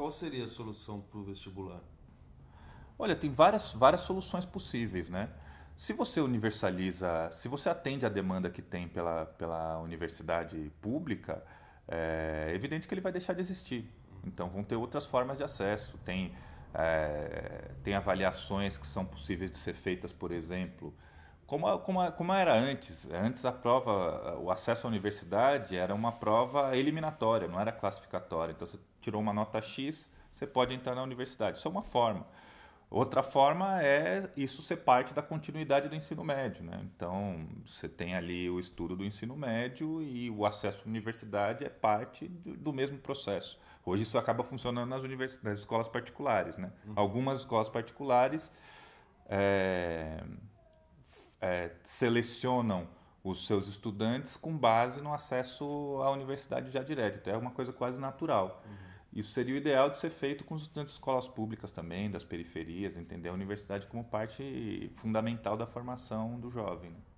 qual seria a solução para o vestibular? Olha, tem várias, várias soluções possíveis, né? Se você universaliza, se você atende à demanda que tem pela, pela universidade pública, é evidente que ele vai deixar de existir. Então vão ter outras formas de acesso. Tem, é, tem avaliações que são possíveis de ser feitas, por exemplo, como, como, como era antes. Antes a prova, o acesso à universidade era uma prova eliminatória, não era classificatória. Então você tirou uma nota X, você pode entrar na universidade. Isso é uma forma. Outra forma é isso ser parte da continuidade do ensino médio. Né? Então, você tem ali o estudo do ensino médio e o acesso à universidade é parte do, do mesmo processo. Hoje isso acaba funcionando nas, univers... nas escolas particulares. Né? Uhum. Algumas escolas particulares. É é, selecionam os seus estudantes com base no acesso à universidade já direto. Então é uma coisa quase natural. Uhum. Isso seria o ideal de ser feito com os estudantes de escolas públicas também, das periferias, entender a universidade como parte fundamental da formação do jovem. Né?